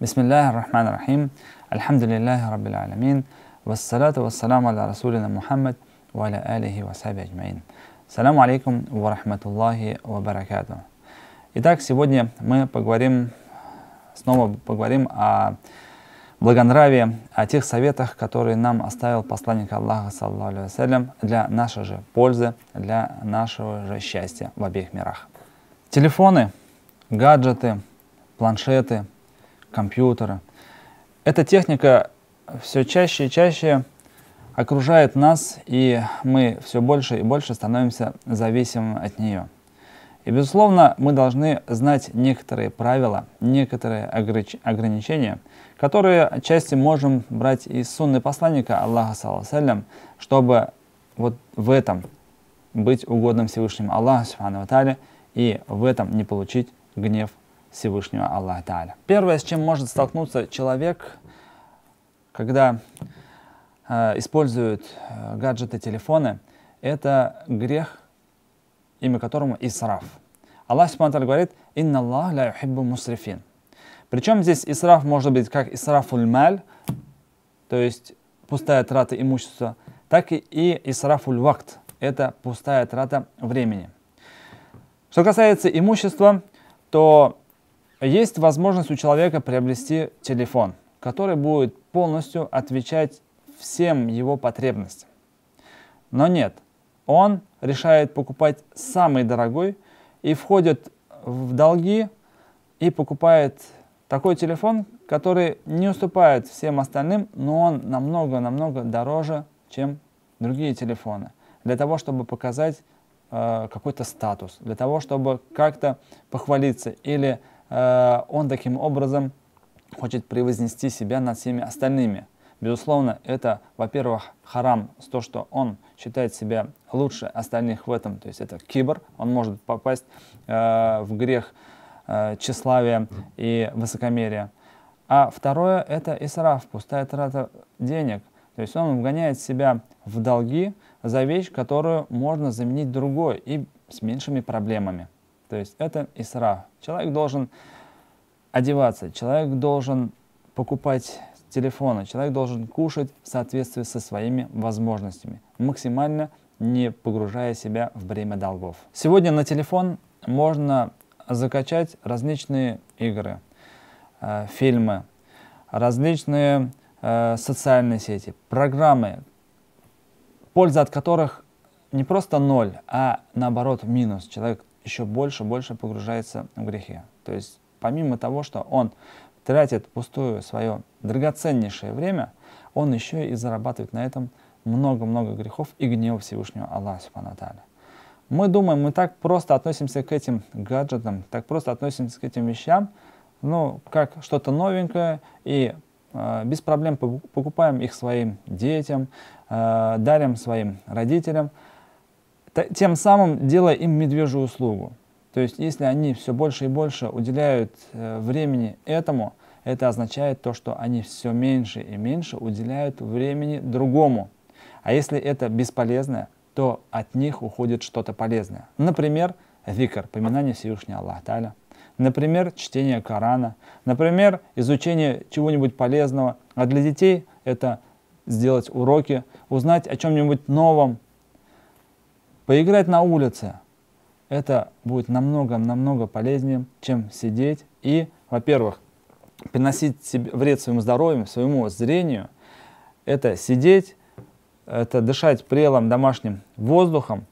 بسم الله الرحمن الرحيم الحمد لله رب العالمين والصلاة والسلام على رسولنا محمد وعلى آله وصحبه أجمعين السلام عليكم ورحمة الله وبركاته Итак, сегодня мы поговорим, снова поговорим о благонравии, о тех советах, которые нам оставил посланник Аллаха, саллаху алейкум, для нашей же пользы, для нашего же счастья в обеих мирах. Телефоны, гаджеты, планшеты – компьютера. Эта техника все чаще и чаще окружает нас, и мы все больше и больше становимся зависимым от нее. И, безусловно, мы должны знать некоторые правила, некоторые ограничения, которые отчасти можем брать из сунны посланника Аллаха, салям, чтобы вот в этом быть угодным Всевышнему Аллаху, и в этом не получить гнев Всевышнего Аллаха Тааля. Первое, с чем может столкнуться человек, когда э, используют э, гаджеты, телефоны, это грех, имя которому Исраф. Аллах Субтитры говорит «Инна Аллах ля юхиббу мусрифин». Причем здесь Исраф может быть как Исрафуль маль, то есть пустая трата имущества, так и, и Исрафуль вакт, это пустая трата времени. Что касается имущества, то есть возможность у человека приобрести телефон, который будет полностью отвечать всем его потребностям. Но нет, он решает покупать самый дорогой и входит в долги и покупает такой телефон, который не уступает всем остальным, но он намного-намного дороже, чем другие телефоны. Для того, чтобы показать э, какой-то статус, для того, чтобы как-то похвалиться или Э, он таким образом хочет превознести себя над всеми остальными. Безусловно, это, во-первых, харам, с то, что он считает себя лучше остальных в этом, то есть это кибр, он может попасть э, в грех э, тщеславия и высокомерия. А второе – это исраф, пустая трата денег. То есть он вгоняет себя в долги за вещь, которую можно заменить другой и с меньшими проблемами. То есть это исра. Человек должен одеваться, человек должен покупать телефона, человек должен кушать в соответствии со своими возможностями, максимально не погружая себя в бремя долгов. Сегодня на телефон можно закачать различные игры, э, фильмы, различные э, социальные сети, программы, польза от которых не просто ноль, а наоборот минус. Человек еще больше, больше погружается в грехи. То есть помимо того, что он тратит пустую свое драгоценнейшее время, он еще и зарабатывает на этом много-много грехов и гнева Всевышнего Аллаха Субхану Мы думаем, мы так просто относимся к этим гаджетам, так просто относимся к этим вещам, ну, как что-то новенькое, и э, без проблем покупаем их своим детям, э, дарим своим родителям тем самым делая им медвежью услугу. То есть, если они все больше и больше уделяют э, времени этому, это означает то, что они все меньше и меньше уделяют времени другому. А если это бесполезное, то от них уходит что-то полезное. Например, викар, поминание Всевышнего Аллаха Например, чтение Корана. Например, изучение чего-нибудь полезного. А для детей это сделать уроки, узнать о чем-нибудь новом, Поиграть на улице. Это будет намного-намного полезнее, чем сидеть и, во-первых, приносить себе вред своему здоровью, своему зрению. Это сидеть, это дышать прелом домашним воздухом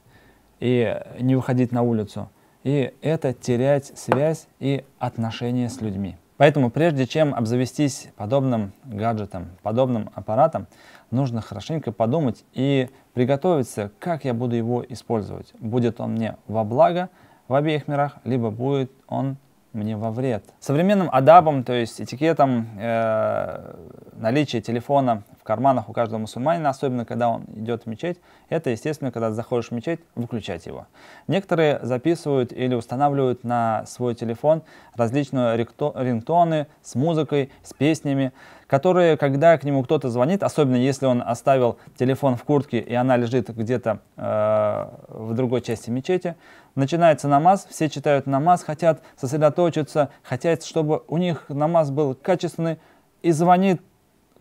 и не выходить на улицу. И это терять связь и отношения с людьми. Поэтому прежде чем обзавестись подобным гаджетом, подобным аппаратом, нужно хорошенько подумать и приготовиться, как я буду его использовать. Будет он мне во благо в обеих мирах, либо будет он мне во вред. Современным адабом, то есть этикетом э, наличие телефона в карманах у каждого мусульманина, особенно когда он идет в мечеть, это, естественно, когда заходишь в мечеть, выключать его. Некоторые записывают или устанавливают на свой телефон различные рингтоны с музыкой, с песнями, которые, когда к нему кто-то звонит, особенно если он оставил телефон в куртке и она лежит где-то э, в другой части мечети, начинается намаз, все читают намаз, хотят сосредоточиться, хотят, чтобы у них намаз был качественный, и звонит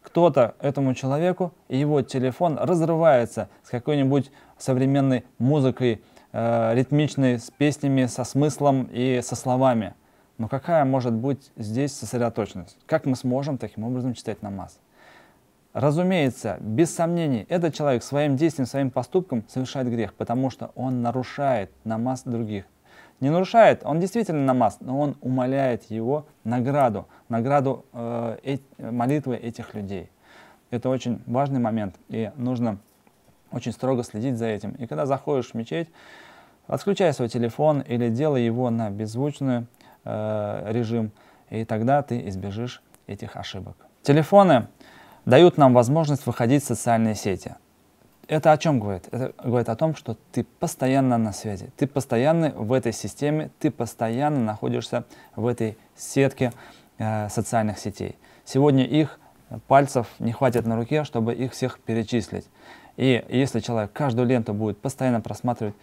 кто-то этому человеку, и его телефон разрывается с какой-нибудь современной музыкой, э, ритмичной, с песнями, со смыслом и со словами. Но какая может быть здесь сосредоточенность? Как мы сможем таким образом читать намаз? Разумеется, без сомнений, этот человек своим действием, своим поступком совершает грех, потому что он нарушает намаз других не нарушает, он действительно намаз, но он умоляет его награду, награду э, э, молитвы этих людей. Это очень важный момент, и нужно очень строго следить за этим. И когда заходишь в мечеть, отключай свой телефон или делай его на беззвучный э, режим, и тогда ты избежишь этих ошибок. Телефоны дают нам возможность выходить в социальные сети – это о чем говорит? Это говорит о том, что ты постоянно на связи, ты постоянно в этой системе, ты постоянно находишься в этой сетке э, социальных сетей. Сегодня их пальцев не хватит на руке, чтобы их всех перечислить. И если человек каждую ленту будет постоянно просматривать,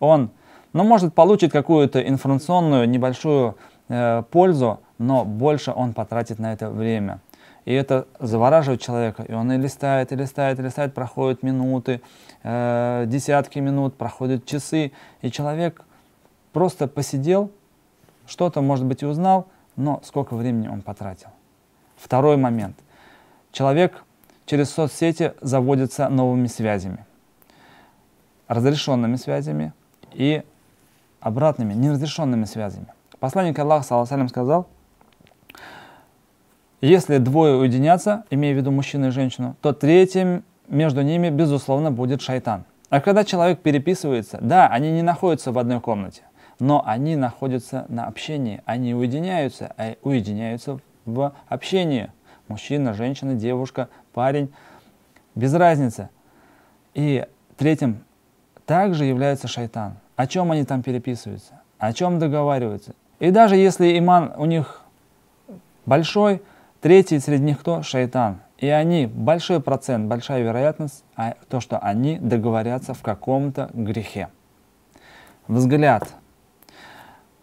он, ну, может, получить какую-то информационную небольшую э, пользу, но больше он потратит на это время. И это завораживает человека. И он и листает, и листает, и листает, проходят минуты, э, десятки минут, проходят часы. И человек просто посидел, что-то, может быть, и узнал, но сколько времени он потратил. Второй момент. Человек через соцсети заводится новыми связями. Разрешенными связями и обратными, неразрешенными связями. Посланник Аллаха, салам сказал, если двое уединятся, имея в виду мужчину и женщину, то третьим между ними, безусловно, будет шайтан. А когда человек переписывается, да, они не находятся в одной комнате, но они находятся на общении, они уединяются, а уединяются в общении. Мужчина, женщина, девушка, парень, без разницы. И третьим также является шайтан. О чем они там переписываются, о чем договариваются. И даже если иман у них большой, Третий среди них кто? Шайтан. И они, большой процент, большая вероятность, а, то, что они договорятся в каком-то грехе. Взгляд.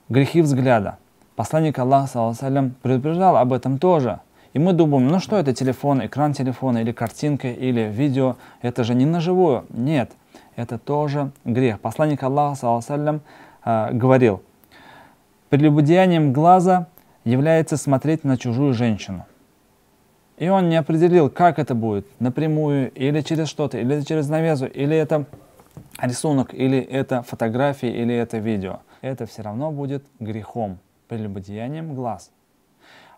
Грехи взгляда. Посланник Аллаха предупреждал об этом тоже. И мы думаем, ну что это телефон, экран телефона или картинка или видео, это же не на живую. Нет, это тоже грех. Посланник Аллаха саллям, э, а, говорил, прелюбодеянием глаза является смотреть на чужую женщину. И он не определил, как это будет, напрямую, или через что-то, или через навязу, или это рисунок, или это фотография, или это видео. Это все равно будет грехом, прелюбодеянием глаз.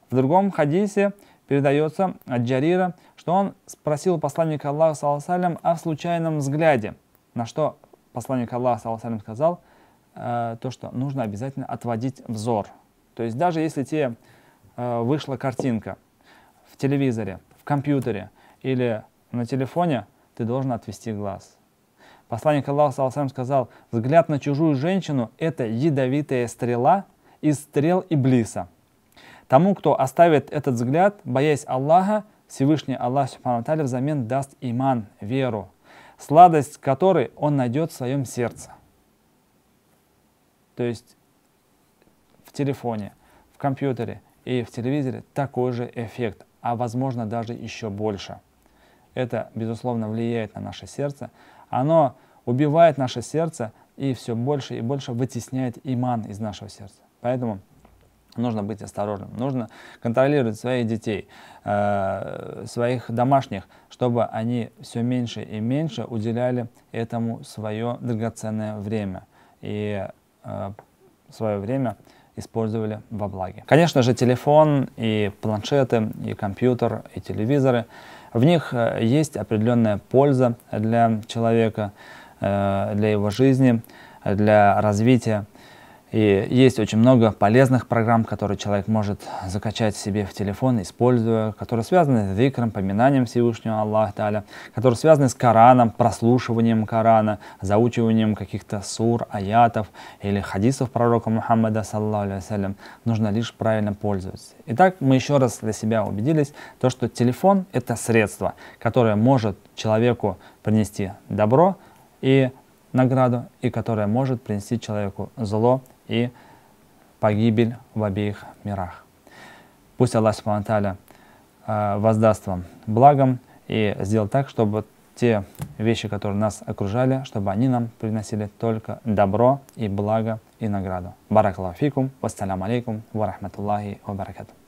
В другом хадисе передается от Джарира, что он спросил посланника Аллаха салям, о случайном взгляде, на что посланник Аллаха салям, сказал, э, то, что нужно обязательно отводить взор. То есть даже если тебе э, вышла картинка, телевизоре, в компьютере или на телефоне, ты должен отвести глаз. Посланник Аллаха Саласам сказал, взгляд на чужую женщину – это ядовитая стрела из стрел Иблиса. Тому, кто оставит этот взгляд, боясь Аллаха, Всевышний Аллах Субханаталя взамен даст иман, веру, сладость которой он найдет в своем сердце. То есть в телефоне, в компьютере и в телевизоре такой же эффект а возможно даже еще больше. Это, безусловно, влияет на наше сердце. Оно убивает наше сердце и все больше и больше вытесняет иман из нашего сердца. Поэтому нужно быть осторожным, нужно контролировать своих детей, э, своих домашних, чтобы они все меньше и меньше уделяли этому свое драгоценное время. И э, свое время использовали во благе. Конечно же, телефон и планшеты, и компьютер, и телевизоры, в них э, есть определенная польза для человека, э, для его жизни, для развития. И есть очень много полезных программ, которые человек может закачать себе в телефон, используя, которые связаны с зикром, поминанием Всевышнего Аллаха Таля, которые связаны с Кораном, прослушиванием Корана, заучиванием каких-то сур, аятов или хадисов пророка Мухаммада, саллаху Нужно лишь правильно пользоваться. Итак, мы еще раз для себя убедились, то, что телефон – это средство, которое может человеку принести добро и награду, и которое может принести человеку зло и погибель в обеих мирах. Пусть Аллах Субхану э, воздаст вам благом и сделал так, чтобы те вещи, которые нас окружали, чтобы они нам приносили только добро и благо и награду. Баракаллаху фикум, вассаляму алейкум, ва рахматуллахи